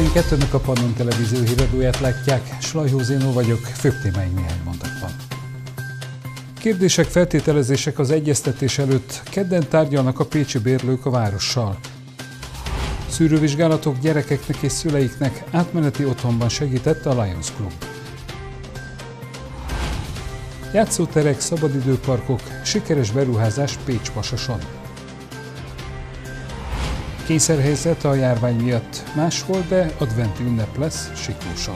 nézőinket, önök a Pannon Televízió híradóját látják. Slajhó Zénó vagyok, főbb témáink néhány mondatban. Kérdések, feltételezések az egyeztetés előtt. Kedden tárgyalnak a pécsi bérlők a várossal. Szűrővizsgálatok gyerekeknek és szüleiknek átmeneti otthonban segített a Lions Club. Játszóterek, szabadidőparkok, sikeres beruházás pécs pasason kényszerhelyzet a járvány miatt máshol, de adventi ünnep lesz Siklóson.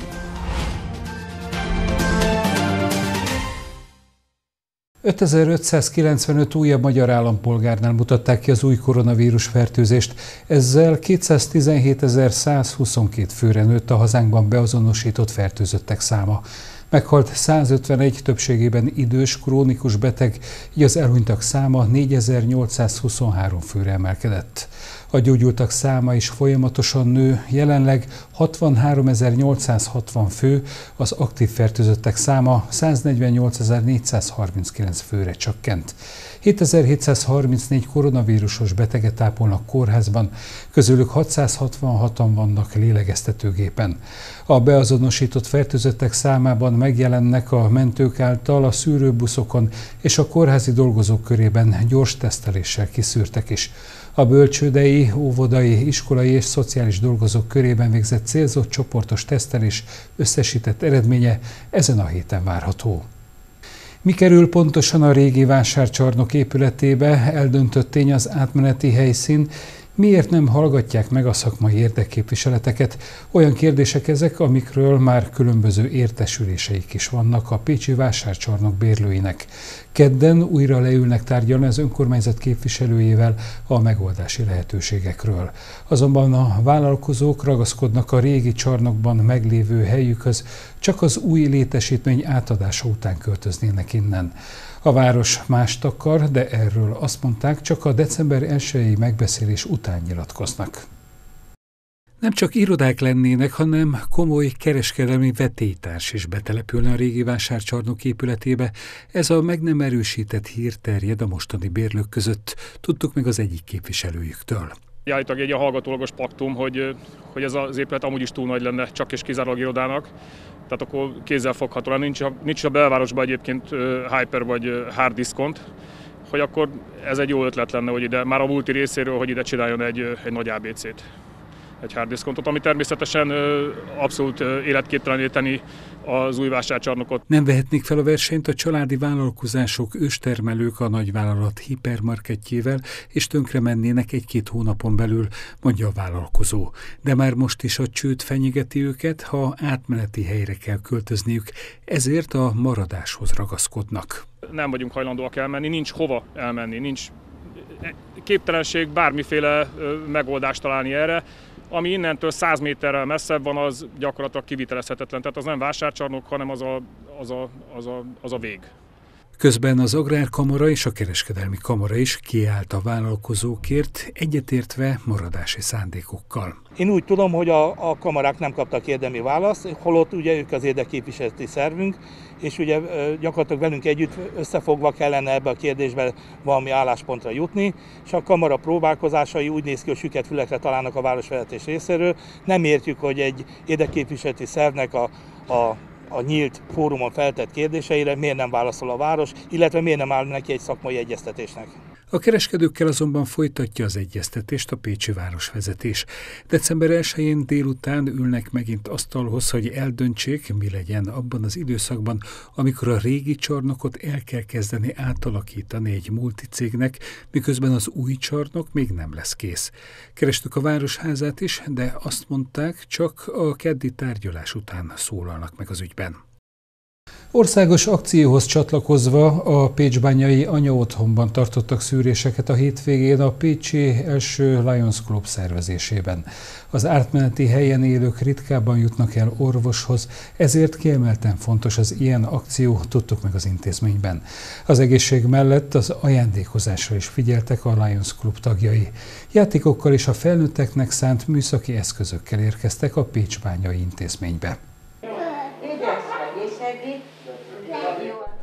...5595 újabb magyar állampolgárnál mutatták ki az új koronavírus fertőzést. Ezzel 217.122 főre nőtt a hazánkban beazonosított fertőzöttek száma. Meghalt 151 többségében idős, krónikus beteg, így az elhunytak száma 4823 főre emelkedett. A gyógyultak száma is folyamatosan nő, jelenleg 63.860 fő, az aktív fertőzöttek száma 148.439 főre csökkent. 7734 koronavírusos beteget ápolnak kórházban, közülük 666-an vannak lélegeztetőgépen. A beazonosított fertőzöttek számában megjelennek a mentők által a szűrőbuszokon és a kórházi dolgozók körében gyors teszteléssel kiszűrtek is. A bölcsődei, óvodai, iskolai és szociális dolgozók körében végzett célzott csoportos tesztelés összesített eredménye ezen a héten várható. Mi kerül pontosan a régi vásárcsarnok épületébe, eldöntött tény az átmeneti helyszín, Miért nem hallgatják meg a szakmai érdekképviseleteket? Olyan kérdések ezek, amikről már különböző értesüléseik is vannak a Pécsi vásárcsarnok bérlőinek. Kedden újra leülnek tárgyalni az önkormányzat képviselőjével a megoldási lehetőségekről. Azonban a vállalkozók ragaszkodnak a régi csarnokban meglévő helyükhöz, csak az új létesítmény átadása után költöznének innen. A város mást akar, de erről azt mondták, csak a december 1-i megbeszélés után nyilatkoznak. Nem csak irodák lennének, hanem komoly kereskedelmi vetétárs is betelepülne a régi vásárcsarnok épületébe. Ez a meg nem erősített hír terjed a mostani bérlők között, tudtuk meg az egyik képviselőjüktől. Állítólag egy a hallgatólagos paktum, hogy, hogy ez az épület amúgy is túl nagy lenne, csak és kizárólag irodának. Tehát akkor kézzel lenne. nincs, nincs a belvárosban egyébként hyper vagy hard diskont, hogy akkor ez egy jó ötlet lenne, hogy ide, már a multi részéről, hogy ide csináljon egy, egy nagy ABC-t egy hárdiszkontot, ami természetesen abszolút életképtelenéteni az új vásárcsarnokot. Nem vehetnék fel a versenyt a családi vállalkozások, őstermelők a nagyvállalat hipermarketjével, és tönkre mennének egy-két hónapon belül, mondja a vállalkozó. De már most is a csőd fenyegeti őket, ha átmeneti helyre kell költözniük, ezért a maradáshoz ragaszkodnak. Nem vagyunk hajlandóak elmenni, nincs hova elmenni, nincs e, képtelenség bármiféle megoldást találni erre. Ami innentől 100 méterrel messzebb van, az gyakorlatilag kivitelezhetetlen. Tehát az nem vásárcsarnok, hanem az a, az a, az a, az a vég. Közben az Agrárkamara és a Kereskedelmi Kamara is kiállt a vállalkozókért, egyetértve maradási szándékokkal. Én úgy tudom, hogy a, a kamarák nem kaptak érdemi választ, holott ugye ők az érdeképviseleti szervünk, és ugye gyakorlatilag velünk együtt összefogva kellene ebbe a kérdésbe valami álláspontra jutni, és a kamara próbálkozásai úgy néz ki, hogy süket fülekre találnak a városvezetés részéről. Nem értjük, hogy egy érdeképviseleti szervnek a, a a nyílt fórumon feltett kérdéseire miért nem válaszol a város, illetve miért nem áll neki egy szakmai egyeztetésnek. A kereskedőkkel azonban folytatja az egyeztetést a Pécsi városvezetés. December 1-én délután ülnek megint asztalhoz, hogy eldöntsék, mi legyen abban az időszakban, amikor a régi csarnokot el kell kezdeni átalakítani egy multicégnek, miközben az új csarnok még nem lesz kész. Kerestük a városházát is, de azt mondták, csak a keddi tárgyalás után szólalnak meg az ügyben. Országos akcióhoz csatlakozva a Pécsbányai otthonban tartottak szűréseket a hétvégén a Pécsi első Lions Club szervezésében. Az átmeneti helyen élők ritkábban jutnak el orvoshoz, ezért kiemelten fontos az ilyen akció, tudtuk meg az intézményben. Az egészség mellett az ajándékozásra is figyeltek a Lions Club tagjai. Játékokkal és a felnőtteknek szánt műszaki eszközökkel érkeztek a Pécsbányai intézménybe.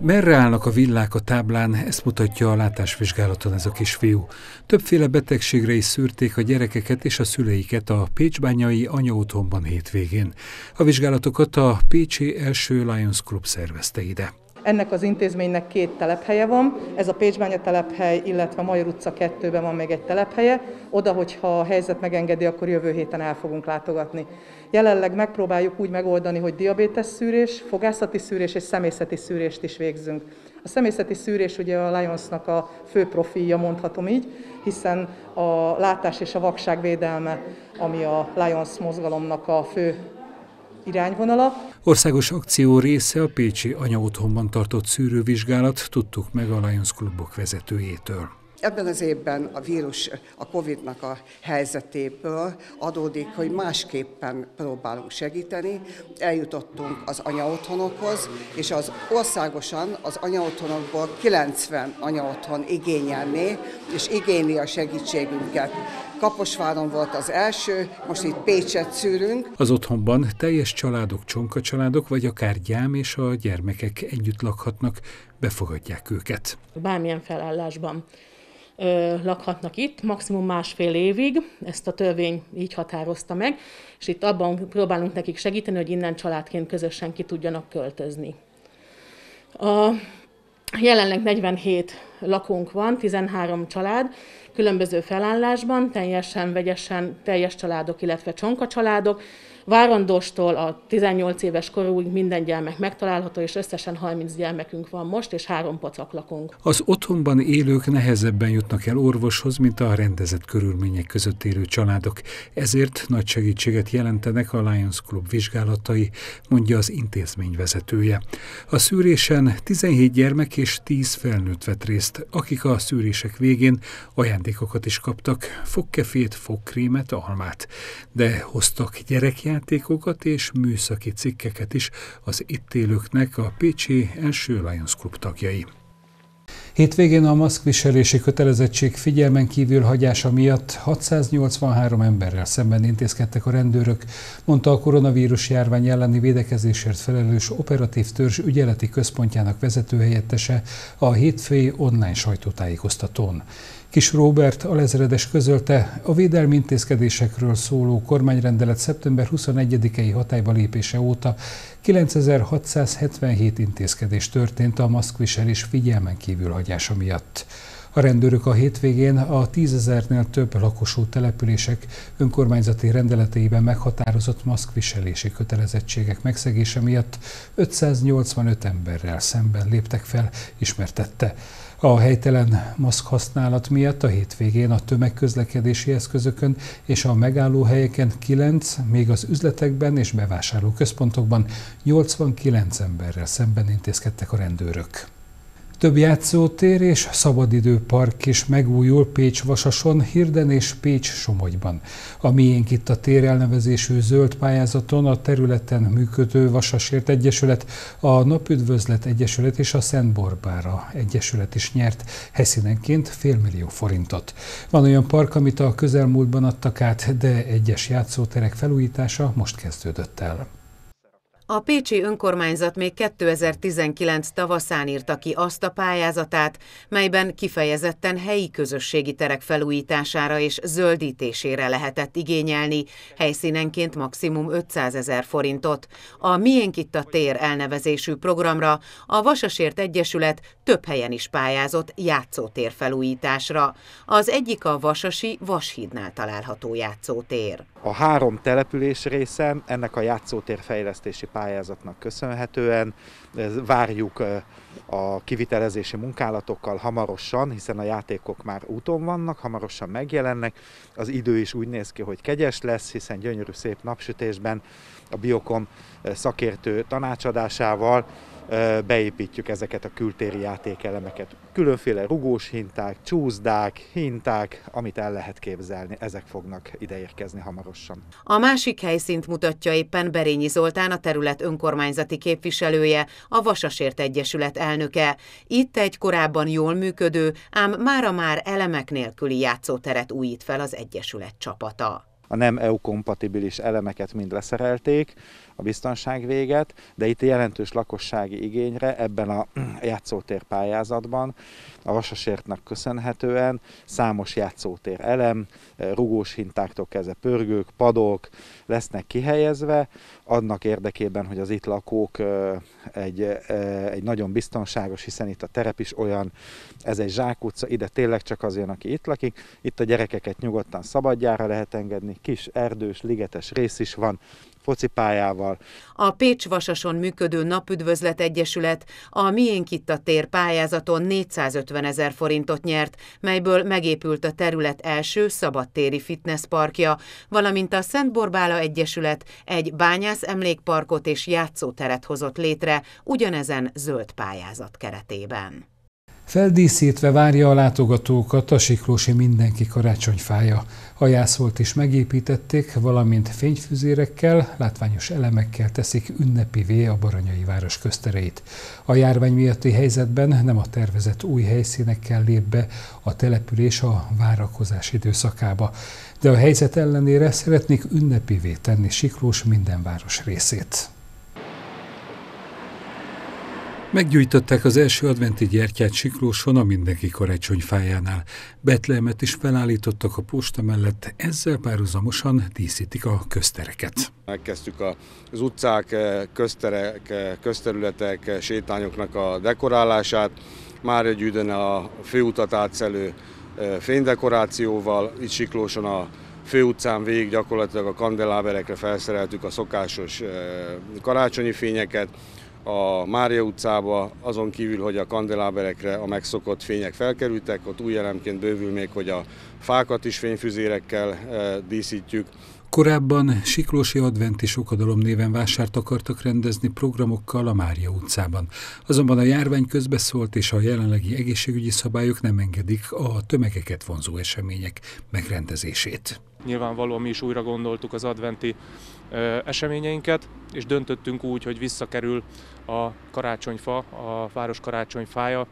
Merre állnak a villák a táblán, ezt mutatja a látásvizsgálaton ez a kisfiú. Többféle betegségre is szűrték a gyerekeket és a szüleiket a Pécsbányai anyaotthonban hétvégén. A vizsgálatokat a Pécsi első Lions Club szervezte ide. Ennek az intézménynek két telephelye van, ez a Pécsbánya telephely, illetve Major utca 2-ben van még egy telephelye, oda, hogyha a helyzet megengedi, akkor jövő héten el fogunk látogatni. Jelenleg megpróbáljuk úgy megoldani, hogy diabétes szűrés, fogászati szűrés és szemészeti szűrést is végzünk. A szemészeti szűrés ugye a Lionsnak a fő profilja, mondhatom így, hiszen a látás és a vakság védelme, ami a Lions mozgalomnak a fő irányvonala. Országos akció része a Pécsi otthonban tartott szűrővizsgálat, tudtuk meg a Lions klubok vezetőjétől. Ebben az évben a vírus, a Covid-nak a helyzetéből adódik, hogy másképpen próbálunk segíteni. Eljutottunk az anyaotthonokhoz, és az országosan az anyaotthonokból 90 anyaotthon igényelné, és igényli a segítségünket. Kaposváron volt az első, most itt Pécset szűrünk. Az otthonban teljes családok, csonka családok, vagy akár gyám és a gyermekek együtt lakhatnak, befogadják őket. Bármilyen felállásban ö, lakhatnak itt, maximum másfél évig, ezt a törvény így határozta meg, és itt abban próbálunk nekik segíteni, hogy innen családként közösen ki tudjanak költözni. A jelenleg 47 lakónk van, 13 család, különböző felállásban, teljesen vegyesen, teljes családok, illetve csonka családok, Várandóstól a 18 éves korúig minden gyermek megtalálható, és összesen 30 gyermekünk van most, és három pacak lakunk. Az otthonban élők nehezebben jutnak el orvoshoz, mint a rendezett körülmények között élő családok. Ezért nagy segítséget jelentenek a Lions Club vizsgálatai, mondja az intézmény vezetője. A szűrésen 17 gyermek és 10 felnőtt vett részt, akik a szűrések végén ajándékokat is kaptak, fogkefét, fogkrémet, almát, de hoztak gyerekját, játékokat és műszaki cikkeket is az itt élőknek a Pécsi első Lions Club tagjai. Hétvégén a maszkviselési kötelezettség figyelmen kívül hagyása miatt 683 emberrel szemben intézkedtek a rendőrök, mondta a koronavírus járvány elleni védekezésért felelős operatív törzs ügyeleti központjának vezetőhelyettese a hétfői online sajtótájékoztatón. Kis Robert alezredes közölte, a védelmi intézkedésekről szóló kormányrendelet szeptember 21-i hatályba lépése óta 9677 intézkedés történt a maszkviselés figyelmen kívül hagyása miatt. A rendőrök a hétvégén a tízezernél több lakosú települések önkormányzati rendeleteiben meghatározott maszkviselési kötelezettségek megszegése miatt 585 emberrel szemben léptek fel, ismertette. A helytelen maszk használat miatt a hétvégén a tömegközlekedési eszközökön és a megállóhelyeken 9, még az üzletekben és bevásárlóközpontokban 89 emberrel szemben intézkedtek a rendőrök. Több játszótér és szabadidőpark is megújul Pécs Vasason, Hirden és Pécs Somogyban. A miénk itt a tér elnevezésű zöld pályázaton a területen működő Vasasért Egyesület, a Napüdvözlet Egyesület és a Szent Borbára Egyesület is nyert helyszínenként félmillió forintot. Van olyan park, amit a közelmúltban adtak át, de egyes játszóterek felújítása most kezdődött el. A Pécsi önkormányzat még 2019 tavaszán írta ki azt a pályázatát, melyben kifejezetten helyi közösségi terek felújítására és zöldítésére lehetett igényelni, helyszínenként maximum 500 ezer forintot. A Miénk itt a tér elnevezésű programra a Vasasért Egyesület több helyen is pályázott játszótér felújításra. Az egyik a Vasasi Vashídnál található játszótér. A három település részen ennek a játszótér fejlesztési pályázat pályázatnak köszönhetően. Várjuk a kivitelezési munkálatokkal hamarosan, hiszen a játékok már úton vannak, hamarosan megjelennek. Az idő is úgy néz ki, hogy kegyes lesz, hiszen gyönyörű szép napsütésben a Biokom szakértő tanácsadásával beépítjük ezeket a kültéri játékelemeket. Különféle rugós hinták, csúzdák, hinták, amit el lehet képzelni, ezek fognak ideérkezni hamarosan. A másik helyszínt mutatja éppen Berényi Zoltán, a terület önkormányzati képviselője, a Vasasért Egyesület elnöke. Itt egy korábban jól működő, ám mára már elemek nélküli játszóteret újít fel az Egyesület csapata a nem EU-kompatibilis elemeket mind leszerelték, a biztonság véget, de itt jelentős lakossági igényre ebben a játszótér pályázatban a vasasértnek köszönhetően számos játszótér elem, eh, rugós hintáktól kezdve pörgők, padok lesznek kihelyezve, adnak érdekében, hogy az itt lakók eh, egy, eh, egy nagyon biztonságos, hiszen itt a terep is olyan, ez egy zsákutca, ide tényleg csak az jön, aki itt lakik, itt a gyerekeket nyugodtan szabadjára lehet engedni, kis erdős, ligetes rész is van, focipályával. A Pécs Vasason működő Napüdvözlet Egyesület a Miénk itt a tér pályázaton 450 ezer forintot nyert, melyből megépült a terület első szabadtéri fitnessparkja, valamint a Szent Borbála Egyesület egy bányász emlékparkot és játszóteret hozott létre ugyanezen zöld pályázat keretében. Feldíszítve várja a látogatókat a Siklósi Mindenki karácsonyfája. A jászolt is megépítették, valamint fényfüzérekkel, látványos elemekkel teszik ünnepivé a Baranyai város köztereit. A járvány miatti helyzetben nem a tervezett új helyszínekkel lép be a település a várakozás időszakába, de a helyzet ellenére szeretnék ünnepivé tenni Siklós minden város részét. Meggyújtották az első adventi gyertyát Siklóson a mindenki karácsonyfájánál. Betlehemet is felállítottak a posta mellett, ezzel párhuzamosan díszítik a köztereket. Megkezdtük az utcák, eh, közterek, eh, közterületek, eh, sétányoknak a dekorálását. Már egy üden a főutat átszelő fénydekorációval, itt Siklóson a főutcán végig gyakorlatilag a kandeláberekre felszereltük a szokásos karácsonyi fényeket, a Mária utcába, azon kívül, hogy a kandeláberekre a megszokott fények felkerültek, ott új elemként bővül még, hogy a fákat is fényfüzérekkel eh, díszítjük. Korábban Siklósi Adventi Sokadalom néven vásárt akartak rendezni programokkal a Mária utcában. Azonban a járvány közbeszólt és a jelenlegi egészségügyi szabályok nem engedik a tömegeket vonzó események megrendezését. Nyilvánvalóan mi is újra gondoltuk az adventi eh, eseményeinket, és döntöttünk úgy, hogy visszakerül a karácsonyfa, a város karácsonyfája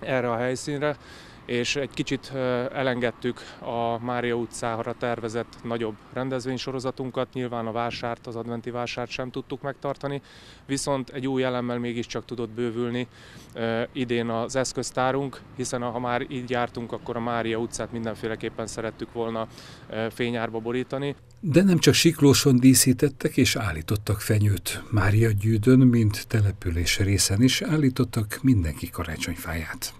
erre a helyszínre, és egy kicsit elengedtük a Mária utcára tervezett nagyobb rendezvénysorozatunkat, nyilván a vásárt, az adventi vásárt sem tudtuk megtartani, viszont egy új elemmel mégiscsak tudott bővülni idén az eszköztárunk, hiszen ha már így jártunk, akkor a Mária utcát mindenféleképpen szerettük volna fényárba borítani. De nem csak siklóson díszítettek és állítottak fenyőt. Mária Gyűdön, mint település részen is állítottak mindenki karácsonyfáját.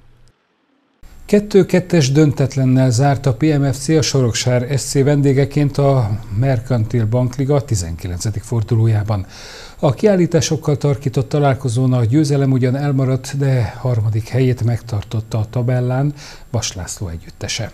2-2-es döntetlennel zárt a PMFC a Soroksár SC vendégeként a Mercantil Bankliga 19. fordulójában. A kiállításokkal tarkított találkozón a győzelem ugyan elmaradt, de harmadik helyét megtartotta a tabellán Vas László együttese.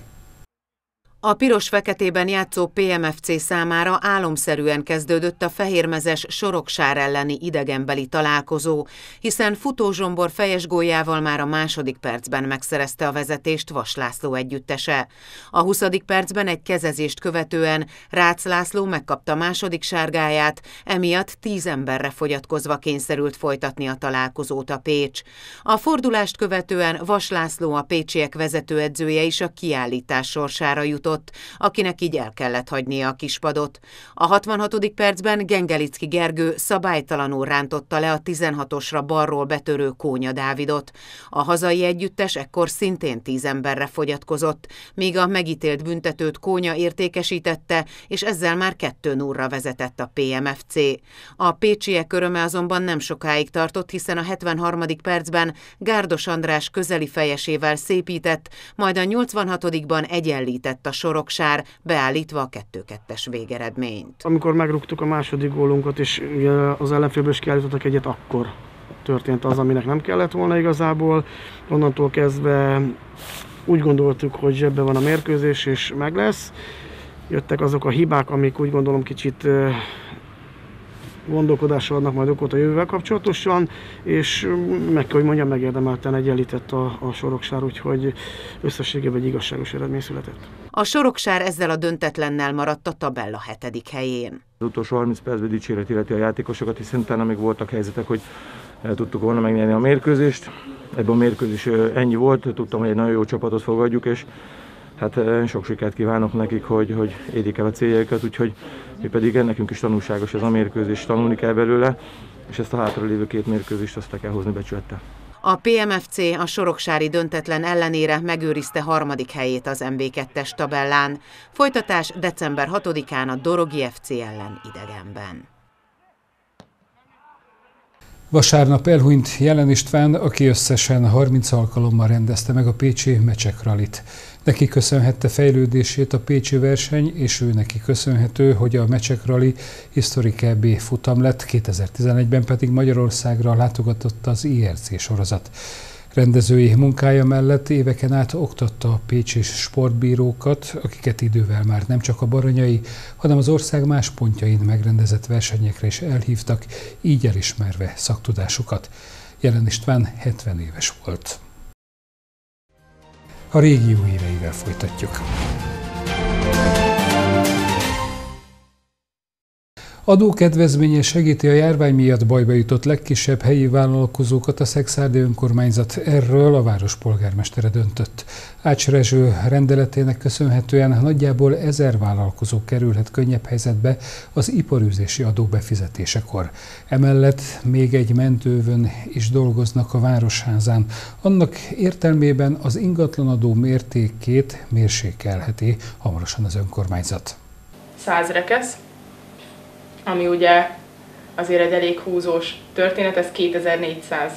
A piros-feketében játszó PMFC számára álomszerűen kezdődött a fehérmezes soroksár elleni idegenbeli találkozó, hiszen futózsombor fejes góljával már a második percben megszerezte a vezetést Vas László együttese. A 20. percben egy kezezést követően Rácz László megkapta második sárgáját, emiatt tíz emberre fogyatkozva kényszerült folytatni a találkozót a Pécs. A fordulást követően Vas László a pécsiek vezetőedzője is a kiállítás sorsára jutott, játszott, akinek így el kellett hagynia a kispadot. A 66. percben Gengelicki Gergő szabálytalanul rántotta le a 16-osra balról betörő Kónya Dávidot. A hazai együttes ekkor szintén tíz emberre fogyatkozott, míg a megítélt büntetőt Kónya értékesítette, és ezzel már 2 0 vezetett a PMFC. A pécsiek öröme azonban nem sokáig tartott, hiszen a 73. percben Gárdos András közeli fejesével szépített, majd a 86-ban egyenlített a soroksár, beállítva a 2-2-es végeredményt. Amikor megrúgtuk a második gólunkat, és ugye az ellenfélből is kiállítottak egyet, akkor történt az, aminek nem kellett volna igazából. Onnantól kezdve úgy gondoltuk, hogy zsebben van a mérkőzés, és meg lesz. Jöttek azok a hibák, amik úgy gondolom kicsit gondolkodásra adnak majd okot a jövővel kapcsolatosan, és meg kell, hogy mondjam, megérdemelten egyenlített a, a soroksár, úgyhogy összességében egy igazságos eredmény született. A Soroksár ezzel a döntetlennel maradt a tabella hetedik helyén. Az utolsó 30 percben dicséret illeti a játékosokat, hiszen utána még voltak helyzetek, hogy el tudtuk volna megnyerni a mérkőzést. Ebben a mérkőzés ennyi volt, tudtam, hogy egy nagyon jó csapatot fogadjuk, és hát sok sikert kívánok nekik, hogy, hogy érjék el a céljaikat, úgyhogy mi pedig eh, nekünk is tanulságos ez a mérkőzés, tanulni kell belőle, és ezt a hátralévő két mérkőzést azt kell hozni becsülettel. A PMFC a soroksári döntetlen ellenére megőrizte harmadik helyét az MB2-es tabellán. Folytatás december 6-án a Dorogi FC ellen idegenben. Vasárnap elhunyt Jelen István, aki összesen 30 alkalommal rendezte meg a Pécsi Mecsekralit. Neki köszönhette fejlődését a Pécsi verseny, és ő neki köszönhető, hogy a Mecsekrali historikábbi futam lett, 2011-ben pedig Magyarországra látogatott az IRC sorozat. Rendezői munkája mellett éveken át oktatta a pécsi sportbírókat, akiket idővel már nem csak a baranyai, hanem az ország más pontjain megrendezett versenyekre is elhívtak, így elismerve szaktudásukat. Jelen István 70 éves volt. A régió éveivel folytatjuk. Adókedvezménye segíti a járvány miatt bajba jutott legkisebb helyi vállalkozókat a Szexárdi önkormányzat. Erről a város polgármestere döntött. Ács Rezső rendeletének köszönhetően nagyjából ezer vállalkozó kerülhet könnyebb helyzetbe az iparűzési adó befizetésekor. Emellett még egy mentővön is dolgoznak a városházán. Annak értelmében az ingatlanadó mértékét mérsékelheti hamarosan az önkormányzat. Száz rekesz, ami ugye azért egy elég húzós történet, ez 2400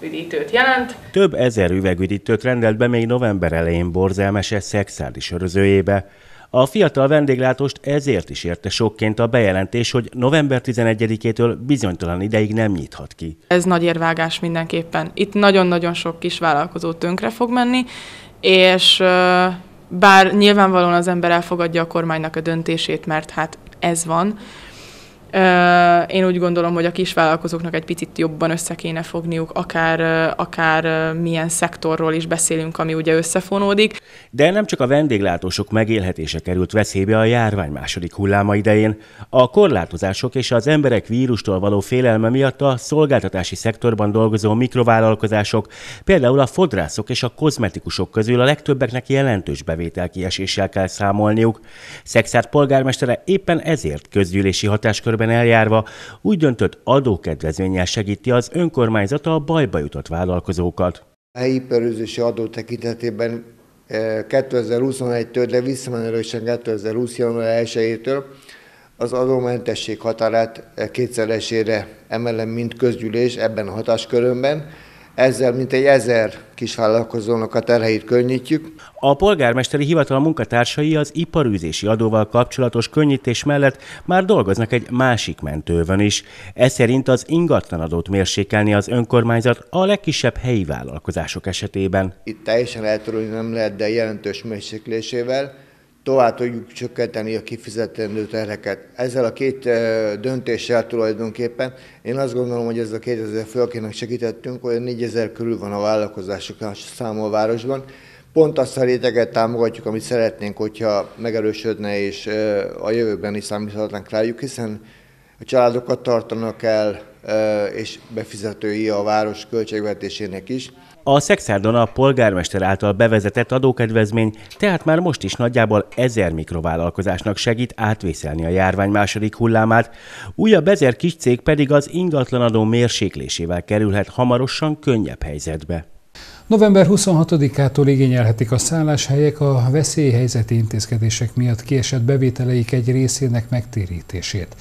üdítőt jelent. Több ezer üvegüdítőt rendelt be még november elején borzelmese szexuális sörözőjébe. A fiatal vendéglátost ezért is érte sokként a bejelentés, hogy november 11-től bizonytalan ideig nem nyithat ki. Ez nagy érvágás mindenképpen. Itt nagyon-nagyon sok kis vállalkozó tönkre fog menni, és bár nyilvánvalóan az ember elfogadja a kormánynak a döntését, mert hát ez van, én úgy gondolom, hogy a kisvállalkozóknak egy picit jobban össze kéne fogniuk, akár, akár milyen szektorról is beszélünk, ami ugye összefonódik. De nem csak a vendéglátósok megélhetése került veszélybe a járvány második hulláma idején. A korlátozások és az emberek vírustól való félelme miatt a szolgáltatási szektorban dolgozó mikrovállalkozások, például a fodrászok és a kozmetikusok közül a legtöbbeknek jelentős kieséssel kell számolniuk. Szexárt polgármestere éppen ezért közgyűlési hatáskörben évben eljárva úgy döntött adókedvezménnyel segíti az önkormányzata a bajba jutott vállalkozókat. A helyi perőzési adó tekintetében 2021-től, eh, de visszamenőlegesen 2020. január 1-től az adómentesség határát eh, kétszeresére emelem, mint közgyűlés ebben a hatáskörömben, ezzel mintegy ezer kisvállalkozónak a terheit könnyítjük. A polgármesteri hivatal munkatársai az iparűzési adóval kapcsolatos könnyítés mellett már dolgoznak egy másik mentővön is. Ez szerint az ingatlanadót mérsékelni az önkormányzat a legkisebb helyi vállalkozások esetében. Itt teljesen eltörülni nem lehet, de jelentős mérséklésével tovább tudjuk csökkenteni a kifizetendő terheket. Ezzel a két döntéssel tulajdonképpen én azt gondolom, hogy ez a 2000 főkének segítettünk, olyan 4000 körül van a vállalkozások száma a városban. Pont azt a réteget támogatjuk, amit szeretnénk, hogyha megerősödne, és a jövőben is számíthatnánk rájuk, hiszen a családokat tartanak el, és befizetői a város költségvetésének is. A Szexárdon a polgármester által bevezetett adókedvezmény tehát már most is nagyjából ezer mikrovállalkozásnak segít átvészelni a járvány második hullámát, újabb ezer kis cég pedig az ingatlanadó mérséklésével kerülhet hamarosan könnyebb helyzetbe. November 26-ától igényelhetik a szálláshelyek a veszélyhelyzeti intézkedések miatt kiesett bevételeik egy részének megtérítését.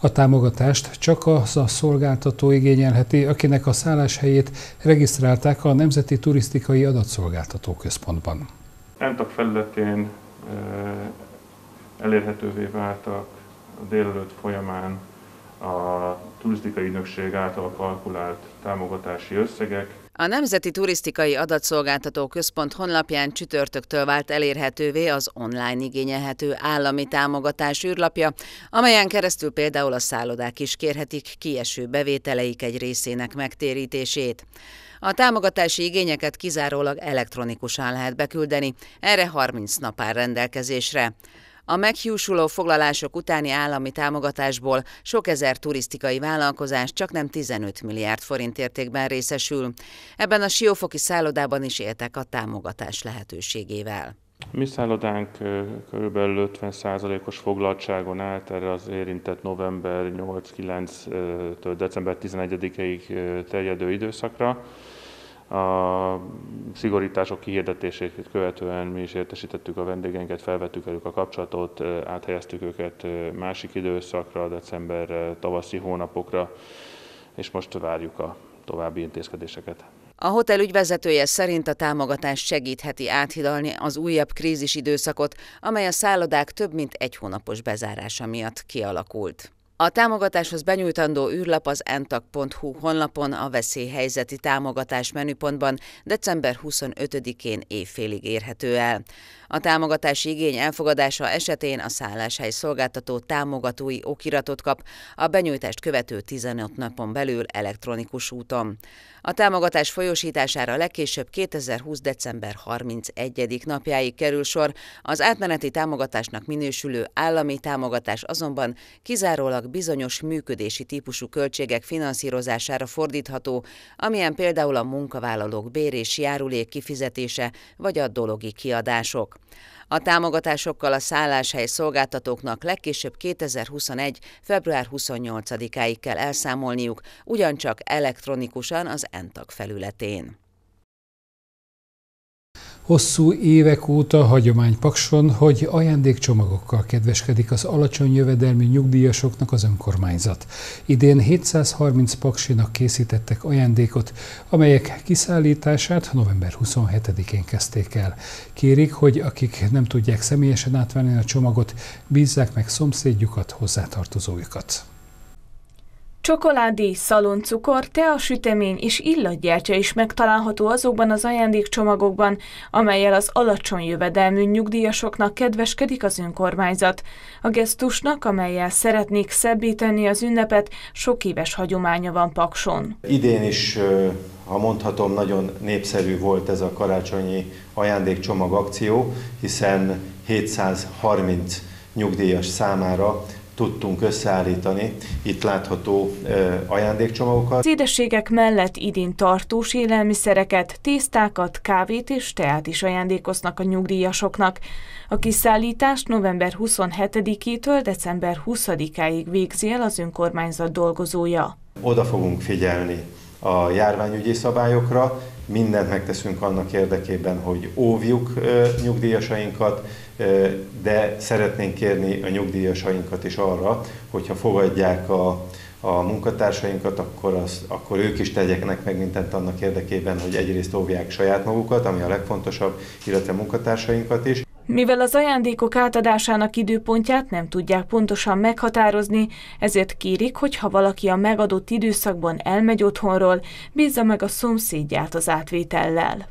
A támogatást csak az a szolgáltató igényelheti, akinek a szálláshelyét regisztrálták a Nemzeti Turisztikai Adatszolgáltató Központban. Entak felületén elérhetővé váltak a délelőtt folyamán a turisztikai ügynökség által kalkulált támogatási összegek. A Nemzeti Turisztikai Adatszolgáltató Központ honlapján csütörtöktől vált elérhetővé az online igényelhető állami támogatás űrlapja, amelyen keresztül például a szállodák is kérhetik kieső bevételeik egy részének megtérítését. A támogatási igényeket kizárólag elektronikusan lehet beküldeni, erre 30 nap áll rendelkezésre. A meghiúsuló foglalások utáni állami támogatásból sok ezer turisztikai vállalkozás csak nem 15 milliárd forint értékben részesül. Ebben a siófoki szállodában is éltek a támogatás lehetőségével. Mi szállodánk kb. 50%-os foglaltságon állt erre az érintett november 8-9-től december 11-ig terjedő időszakra. A szigorítások kihirdetését követően mi is értesítettük a vendégeinket, felvettük velük a kapcsolatot, áthelyeztük őket másik időszakra, december tavaszi hónapokra, és most várjuk a további intézkedéseket. A hotel ügyvezetője szerint a támogatás segítheti áthidalni az újabb krízis időszakot, amely a szállodák több mint egy hónapos bezárása miatt kialakult. A támogatáshoz benyújtandó űrlap az entak.hu honlapon a veszélyhelyzeti támogatás menüpontban december 25-én évfélig érhető el. A támogatási igény elfogadása esetén a szálláshely szolgáltató támogatói okiratot kap a benyújtást követő 15 napon belül elektronikus úton. A támogatás folyósítására legkésőbb 2020. december 31. napjáig kerül sor, az átmeneti támogatásnak minősülő állami támogatás azonban kizárólag bizonyos működési típusú költségek finanszírozására fordítható, amilyen például a munkavállalók bér és járulék kifizetése vagy a dologi kiadások. A támogatásokkal a szálláshely szolgáltatóknak legkésőbb 2021. február 28-áig kell elszámolniuk, ugyancsak elektronikusan az ENTAG felületén hosszú évek óta hagyomány Pakson, hogy ajándékcsomagokkal kedveskedik az alacsony jövedelmi nyugdíjasoknak az önkormányzat. Idén 730 paksinak készítettek ajándékot, amelyek kiszállítását november 27-én kezdték el. Kérik, hogy akik nem tudják személyesen átvenni a csomagot, bízzák meg szomszédjukat, hozzátartozójukat. Csokoládé, szaloncukor, teasütemény és illatgyertya is megtalálható azokban az ajándékcsomagokban, amelyel az alacsony jövedelmű nyugdíjasoknak kedveskedik az önkormányzat. A gesztusnak, amelyel szeretnék szebbíteni az ünnepet, sok éves hagyománya van Pakson. Idén is, ha mondhatom, nagyon népszerű volt ez a karácsonyi ajándékcsomag akció, hiszen 730 nyugdíjas számára tudtunk összeállítani. Itt látható ajándékcsomagokat. Az édességek mellett idén tartós élelmiszereket, tésztákat, kávét és teát is ajándékoznak a nyugdíjasoknak. A kiszállítást november 27-től december 20-áig végzi el az önkormányzat dolgozója. Oda fogunk figyelni a járványügyi szabályokra, mindent megteszünk annak érdekében, hogy óvjuk nyugdíjasainkat, de szeretnénk kérni a nyugdíjasainkat is arra, hogyha fogadják a, a munkatársainkat, akkor, az, akkor ők is tegyeknek meg mindent annak érdekében, hogy egyrészt óvják saját magukat, ami a legfontosabb, illetve munkatársainkat is. Mivel az ajándékok átadásának időpontját nem tudják pontosan meghatározni, ezért kérik, hogy ha valaki a megadott időszakban elmegy otthonról, bízza meg a szomszédját az átvétellel.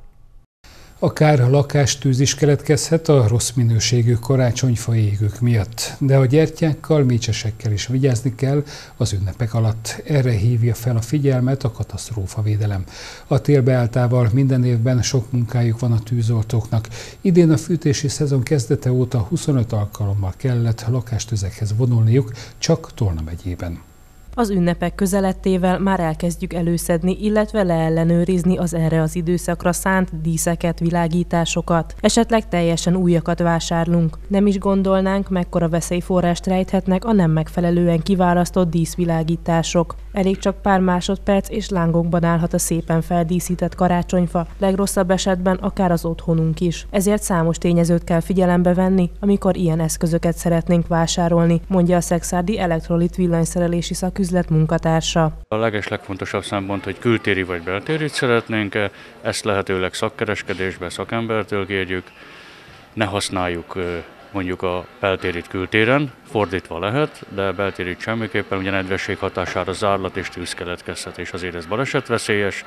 Akár lakástűz is keletkezhet a rossz minőségű karácsonyfa égők miatt, de a gyertyákkal, mécsesekkel is vigyázni kell az ünnepek alatt. Erre hívja fel a figyelmet a katasztrófa védelem. A télbeáltával minden évben sok munkájuk van a tűzoltóknak. Idén a fűtési szezon kezdete óta 25 alkalommal kellett lakástüzekhez vonulniuk, csak Tolna megyében. Az ünnepek közelettével már elkezdjük előszedni, illetve leellenőrizni az erre az időszakra szánt díszeket, világításokat. Esetleg teljesen újakat vásárlunk. Nem is gondolnánk, mekkora veszélyforrást rejthetnek a nem megfelelően kiválasztott díszvilágítások. Elég csak pár másodperc, és lángokban állhat a szépen feldíszített karácsonyfa, legrosszabb esetben akár az otthonunk is. Ezért számos tényezőt kell figyelembe venni, amikor ilyen eszközöket szeretnénk vásárolni, mondja a szexárdi elektrolit villanyszerelési szaküzlet munkatársa. A legeslegfontosabb szempont, hogy kültéri vagy beltérit szeretnénk -e, ezt lehetőleg szakkereskedésbe szakembertől kérjük, ne használjuk mondjuk a beltérit kültéren, fordítva lehet, de beltérit semmiképpen, ugye nedvesség hatására zárlat és tűz keletkezhet, és azért ez balesetveszélyes,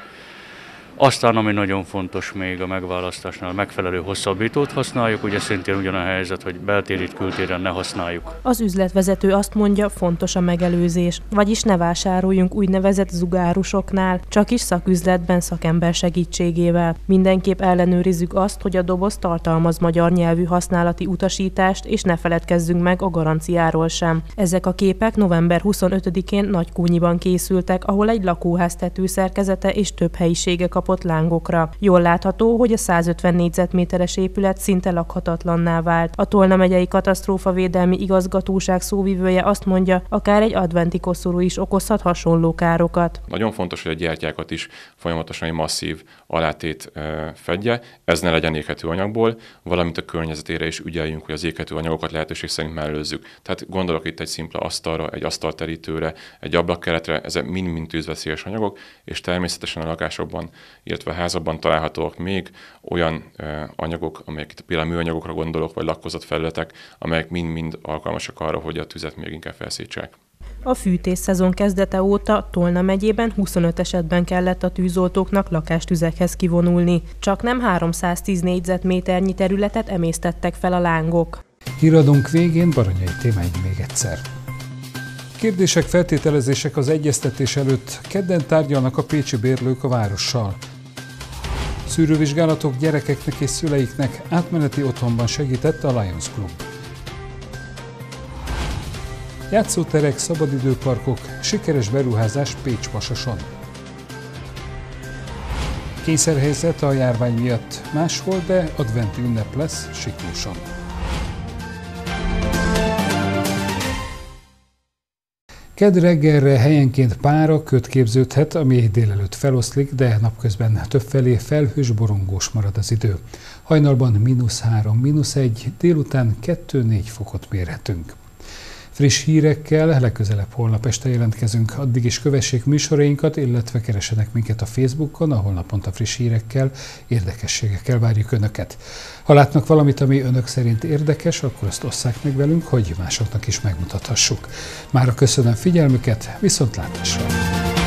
aztán, ami nagyon fontos még a megválasztásnál, megfelelő hosszabbítót használjuk, ugye szintén ugyan a helyzet, hogy beltérít kültéren ne használjuk. Az üzletvezető azt mondja, fontos a megelőzés, vagyis ne vásároljunk úgynevezett zugárusoknál, csak is szaküzletben szakember segítségével. Mindenképp ellenőrizzük azt, hogy a doboz tartalmaz magyar nyelvű használati utasítást, és ne feledkezzünk meg a garanciáról sem. Ezek a képek november 25-én Nagykúnyiban készültek, ahol egy lakóház tetőszerkezete és több helyisége kap kapott lángokra. Jól látható, hogy a 150 négyzetméteres épület szinte lakhatatlanná vált. A Tolna megyei katasztrófavédelmi igazgatóság szóvivője azt mondja, akár egy adventi koszorú is okozhat hasonló károkat. Nagyon fontos, hogy a gyertyákat is folyamatosan egy masszív alátét fedje, ez ne legyen éghető anyagból, valamint a környezetére is ügyeljünk, hogy az éghető anyagokat lehetőség szerint mellőzzük. Tehát gondolok itt egy szimpla asztalra, egy asztalterítőre, egy ablakkeretre, ezek mind-mind tűzveszélyes anyagok, és természetesen a lakásokban illetve a házakban találhatóak még olyan anyagok, amelyek itt például műanyagokra gondolok, vagy lakkozatfelületek, amelyek mind-mind alkalmasak arra, hogy a tüzet még inkább felszítsák. A fűtés szezon kezdete óta Tolna megyében 25 esetben kellett a tűzoltóknak lakástüzekhez kivonulni. Csak nem 310 négyzetméternyi területet emésztettek fel a lángok. Híradunk végén Baranyai témáig még egyszer. Kérdések, feltételezések az egyeztetés előtt kedden tárgyalnak a pécsi bérlők a várossal. Szűrővizsgálatok gyerekeknek és szüleiknek átmeneti otthonban segített a Lions Club. Játszóterek, szabadidőparkok, sikeres beruházás Pécs Pasason. Kényszerhelyzet a járvány miatt máshol, de adventi ünnep lesz Siklóson. Ked reggelre helyenként pára köt képződhet, ami délelőtt feloszlik, de napközben többfelé felhős borongós marad az idő. Hajnalban mínusz 3, mínusz 1, délután 2-4 fokot mérhetünk friss hírekkel, legközelebb holnap este jelentkezünk. Addig is kövessék műsorainkat, illetve keresenek minket a Facebookon, ahol naponta friss hírekkel, érdekességekkel várjuk Önöket. Ha látnak valamit, ami Önök szerint érdekes, akkor azt osszák meg velünk, hogy másoknak is megmutathassuk. Mára köszönöm figyelmüket, viszontlátásra!